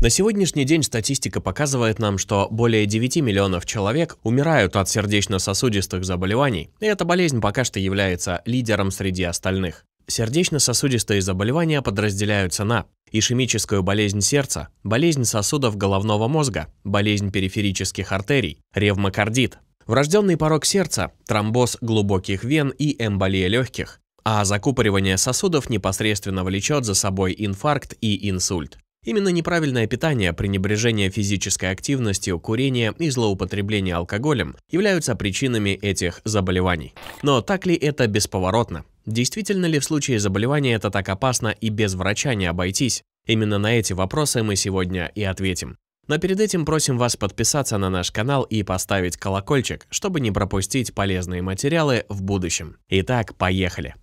На сегодняшний день статистика показывает нам, что более 9 миллионов человек умирают от сердечно-сосудистых заболеваний, и эта болезнь пока что является лидером среди остальных. Сердечно-сосудистые заболевания подразделяются на ишемическую болезнь сердца, болезнь сосудов головного мозга, болезнь периферических артерий, ревмокардит, врожденный порог сердца, тромбоз глубоких вен и эмболия легких, а закупоривание сосудов непосредственно влечет за собой инфаркт и инсульт. Именно неправильное питание, пренебрежение физической активностью, курение и злоупотребление алкоголем являются причинами этих заболеваний. Но так ли это бесповоротно? Действительно ли в случае заболевания это так опасно и без врача не обойтись? Именно на эти вопросы мы сегодня и ответим. Но перед этим просим вас подписаться на наш канал и поставить колокольчик, чтобы не пропустить полезные материалы в будущем. Итак, поехали!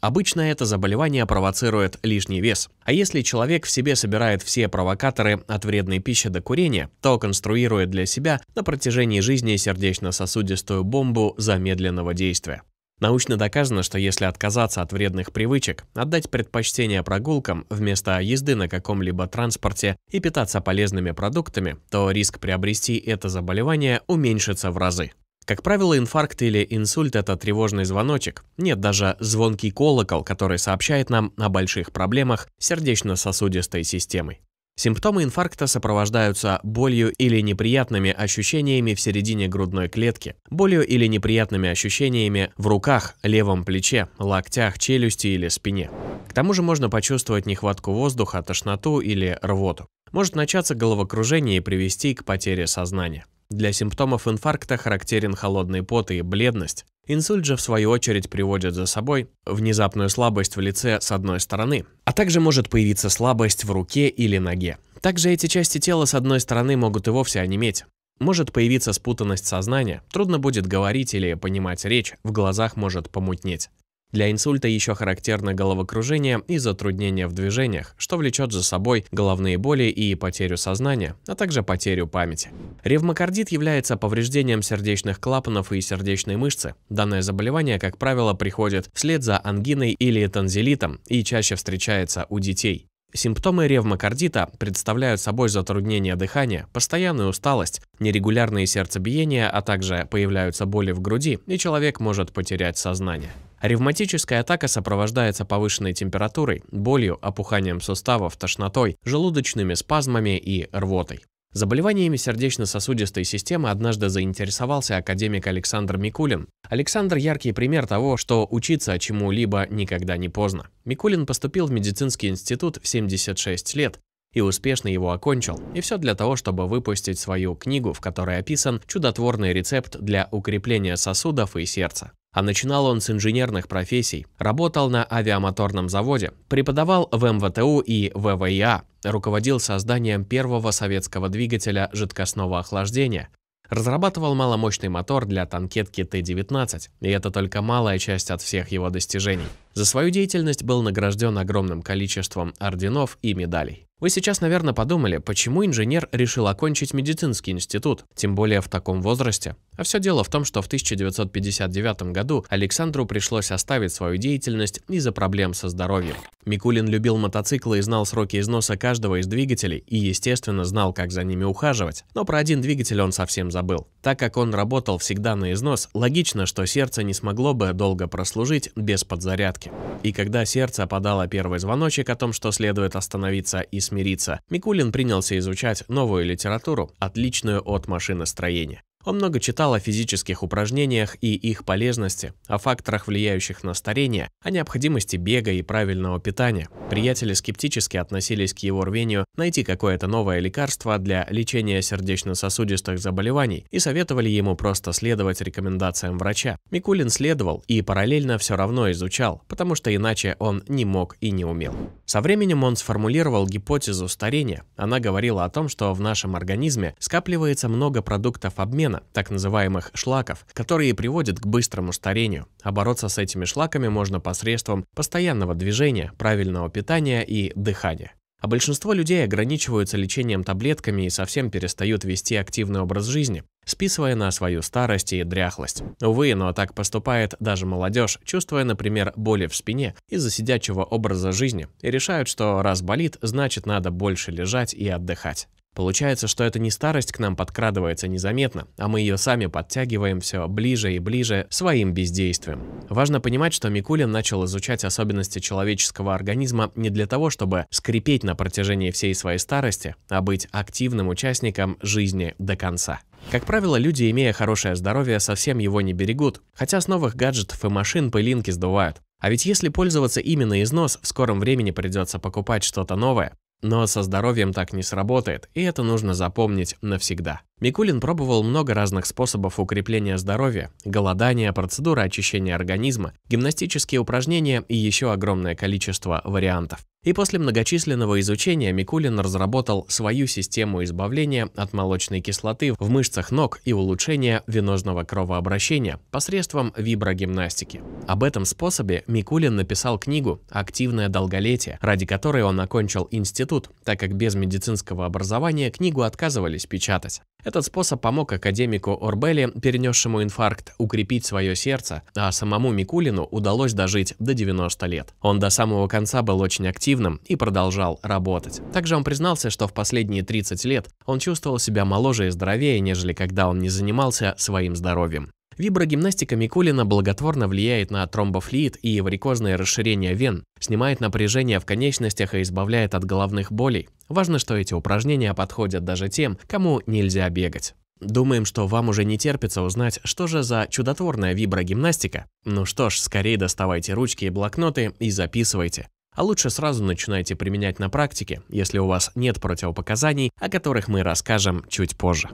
Обычно это заболевание провоцирует лишний вес. А если человек в себе собирает все провокаторы от вредной пищи до курения, то конструирует для себя на протяжении жизни сердечно-сосудистую бомбу замедленного действия. Научно доказано, что если отказаться от вредных привычек, отдать предпочтение прогулкам вместо езды на каком-либо транспорте и питаться полезными продуктами, то риск приобрести это заболевание уменьшится в разы. Как правило, инфаркт или инсульт – это тревожный звоночек. Нет даже звонкий колокол, который сообщает нам о больших проблемах сердечно-сосудистой системы. Симптомы инфаркта сопровождаются болью или неприятными ощущениями в середине грудной клетки, болью или неприятными ощущениями в руках, левом плече, локтях, челюсти или спине. К тому же можно почувствовать нехватку воздуха, тошноту или рвоту. Может начаться головокружение и привести к потере сознания. Для симптомов инфаркта характерен холодный пот и бледность. Инсульт же, в свою очередь, приводит за собой внезапную слабость в лице с одной стороны, а также может появиться слабость в руке или ноге. Также эти части тела с одной стороны могут и вовсе онеметь. Может появиться спутанность сознания, трудно будет говорить или понимать речь, в глазах может помутнеть. Для инсульта еще характерно головокружение и затруднение в движениях, что влечет за собой головные боли и потерю сознания, а также потерю памяти. Ревмокардит является повреждением сердечных клапанов и сердечной мышцы. Данное заболевание, как правило, приходит вслед за ангиной или танзелитом и чаще встречается у детей. Симптомы ревмокардита представляют собой затруднение дыхания, постоянную усталость, нерегулярные сердцебиения, а также появляются боли в груди, и человек может потерять сознание. Ревматическая атака сопровождается повышенной температурой, болью, опуханием суставов, тошнотой, желудочными спазмами и рвотой. Заболеваниями сердечно-сосудистой системы однажды заинтересовался академик Александр Микулин. Александр – яркий пример того, что учиться чему-либо никогда не поздно. Микулин поступил в медицинский институт в 76 лет и успешно его окончил. И все для того, чтобы выпустить свою книгу, в которой описан чудотворный рецепт для укрепления сосудов и сердца. А начинал он с инженерных профессий, работал на авиамоторном заводе, преподавал в МВТУ и ВВИА, руководил созданием первого советского двигателя жидкостного охлаждения, разрабатывал маломощный мотор для танкетки Т-19, и это только малая часть от всех его достижений. За свою деятельность был награжден огромным количеством орденов и медалей. Вы сейчас, наверное, подумали, почему инженер решил окончить медицинский институт, тем более в таком возрасте. А все дело в том, что в 1959 году Александру пришлось оставить свою деятельность из-за проблем со здоровьем. Микулин любил мотоциклы и знал сроки износа каждого из двигателей и, естественно, знал, как за ними ухаживать. Но про один двигатель он совсем забыл. Так как он работал всегда на износ, логично, что сердце не смогло бы долго прослужить без подзарядки. И когда сердце подало первый звоночек о том, что следует остановиться и смириться, Микулин принялся изучать новую литературу, отличную от машиностроения. Он много читал о физических упражнениях и их полезности, о факторах, влияющих на старение, о необходимости бега и правильного питания. Приятели скептически относились к его рвению найти какое-то новое лекарство для лечения сердечно-сосудистых заболеваний и советовали ему просто следовать рекомендациям врача. Микулин следовал и параллельно все равно изучал, потому что иначе он не мог и не умел. Со временем он сформулировал гипотезу старения. Она говорила о том, что в нашем организме скапливается много продуктов обмена, мембрана, так называемых шлаков, которые приводят к быстрому старению. А бороться с этими шлаками можно посредством постоянного движения, правильного питания и дыхания. А большинство людей ограничиваются лечением таблетками и совсем перестают вести активный образ жизни, списывая на свою старость и дряхлость. Увы, но так поступает даже молодежь, чувствуя, например, боли в спине из-за сидячего образа жизни, и решают, что раз болит, значит надо больше лежать и отдыхать. Получается, что это не старость к нам подкрадывается незаметно, а мы ее сами подтягиваем все ближе и ближе своим бездействием. Важно понимать, что Микулин начал изучать особенности человеческого организма не для того, чтобы скрипеть на протяжении всей своей старости, а быть активным участником жизни до конца. Как правило, люди, имея хорошее здоровье, совсем его не берегут, хотя с новых гаджетов и машин пылинки сдувают. А ведь если пользоваться именно износ, в скором времени придется покупать что-то новое. Но со здоровьем так не сработает, и это нужно запомнить навсегда. Микулин пробовал много разных способов укрепления здоровья, голодание, процедура очищения организма, гимнастические упражнения и еще огромное количество вариантов. И после многочисленного изучения Микулин разработал свою систему избавления от молочной кислоты в мышцах ног и улучшения венозного кровообращения посредством виброгимнастики. Об этом способе Микулин написал книгу «Активное долголетие», ради которой он окончил институт, так как без медицинского образования книгу отказывались печатать. Этот способ помог академику Орбели, перенесшему инфаркт, укрепить свое сердце, а самому Микулину удалось дожить до 90 лет. Он до самого конца был очень активным и продолжал работать. Также он признался, что в последние 30 лет он чувствовал себя моложе и здоровее, нежели когда он не занимался своим здоровьем. Виброгимнастика Микулина благотворно влияет на тромбофлеит и варикозное расширение вен, снимает напряжение в конечностях и избавляет от головных болей. Важно, что эти упражнения подходят даже тем, кому нельзя бегать. Думаем, что вам уже не терпится узнать, что же за чудотворная виброгимнастика. Ну что ж, скорее доставайте ручки и блокноты и записывайте а лучше сразу начинайте применять на практике, если у вас нет противопоказаний, о которых мы расскажем чуть позже.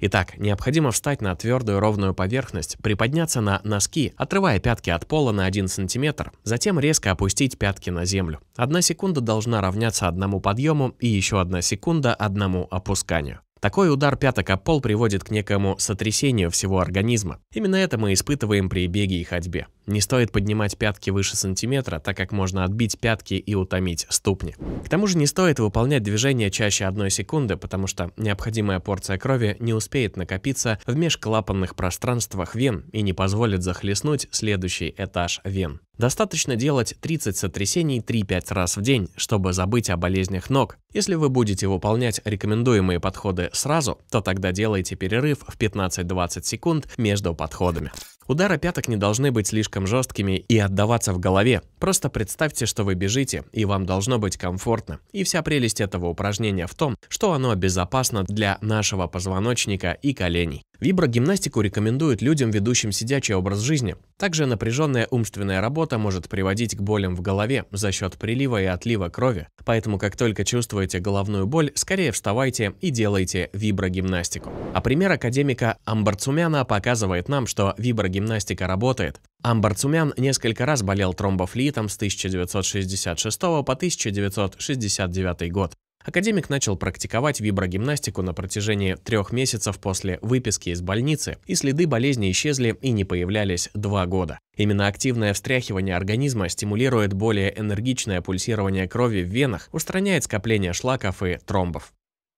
Итак, необходимо встать на твердую ровную поверхность, приподняться на носки, отрывая пятки от пола на 1 см, затем резко опустить пятки на землю. Одна секунда должна равняться одному подъему и еще одна секунда одному опусканию. Такой удар пяток о пол приводит к некому сотрясению всего организма. Именно это мы испытываем при беге и ходьбе. Не стоит поднимать пятки выше сантиметра, так как можно отбить пятки и утомить ступни. К тому же не стоит выполнять движение чаще одной секунды, потому что необходимая порция крови не успеет накопиться в межклапанных пространствах вен и не позволит захлестнуть следующий этаж вен. Достаточно делать 30 сотрясений 3-5 раз в день, чтобы забыть о болезнях ног. Если вы будете выполнять рекомендуемые подходы сразу, то тогда делайте перерыв в 15-20 секунд между подходами. Удары пяток не должны быть слишком жесткими и отдаваться в голове. Просто представьте, что вы бежите, и вам должно быть комфортно. И вся прелесть этого упражнения в том, что оно безопасно для нашего позвоночника и коленей. Виброгимнастику рекомендуют людям, ведущим сидячий образ жизни. Также напряженная умственная работа может приводить к болям в голове за счет прилива и отлива крови. Поэтому, как только чувствуете головную боль, скорее вставайте и делайте виброгимнастику. А пример академика Амбарцумяна показывает нам, что виброгимнастика работает. Амбарцумян несколько раз болел тромбофлитом с 1966 по 1969 год. Академик начал практиковать виброгимнастику на протяжении трех месяцев после выписки из больницы, и следы болезни исчезли и не появлялись два года. Именно активное встряхивание организма стимулирует более энергичное пульсирование крови в венах, устраняет скопление шлаков и тромбов.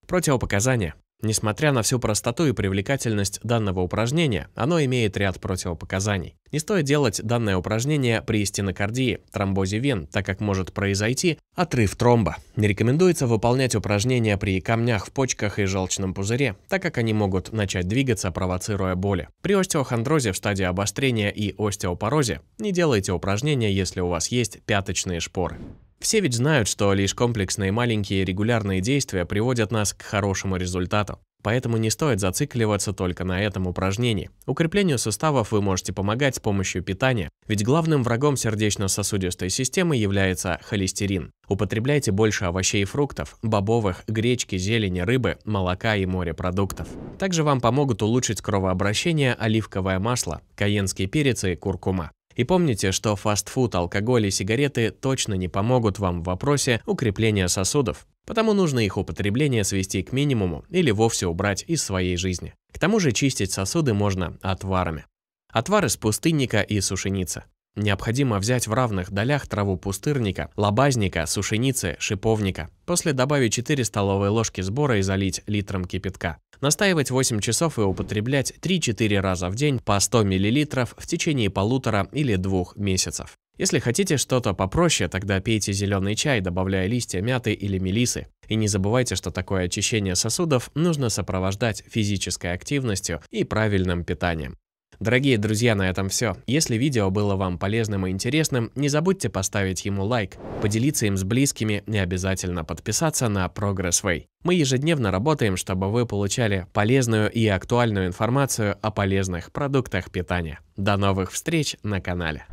Противопоказания. Несмотря на всю простоту и привлекательность данного упражнения, оно имеет ряд противопоказаний. Не стоит делать данное упражнение при стенокардии, тромбозе вен, так как может произойти отрыв тромба. Не рекомендуется выполнять упражнения при камнях в почках и желчном пузыре, так как они могут начать двигаться, провоцируя боли. При остеохондрозе в стадии обострения и остеопорозе не делайте упражнения, если у вас есть пяточные шпоры. Все ведь знают, что лишь комплексные маленькие регулярные действия приводят нас к хорошему результату. Поэтому не стоит зацикливаться только на этом упражнении. Укреплению суставов вы можете помогать с помощью питания, ведь главным врагом сердечно-сосудистой системы является холестерин. Употребляйте больше овощей и фруктов, бобовых, гречки, зелени, рыбы, молока и морепродуктов. Также вам помогут улучшить кровообращение оливковое масло, каенский перец и куркума. И помните, что фастфуд, алкоголь и сигареты точно не помогут вам в вопросе укрепления сосудов, потому нужно их употребление свести к минимуму или вовсе убрать из своей жизни. К тому же чистить сосуды можно отварами. Отвар из пустынника и сушеница. Необходимо взять в равных долях траву пустырника, лобазника, сушеницы, шиповника. После добавить 4 столовые ложки сбора и залить литром кипятка. Настаивать 8 часов и употреблять 3-4 раза в день по 100 мл в течение полутора или двух месяцев. Если хотите что-то попроще, тогда пейте зеленый чай, добавляя листья мяты или мелисы. И не забывайте, что такое очищение сосудов нужно сопровождать физической активностью и правильным питанием. Дорогие друзья, на этом все. Если видео было вам полезным и интересным, не забудьте поставить ему лайк, поделиться им с близкими и обязательно подписаться на Progressway. Мы ежедневно работаем, чтобы вы получали полезную и актуальную информацию о полезных продуктах питания. До новых встреч на канале.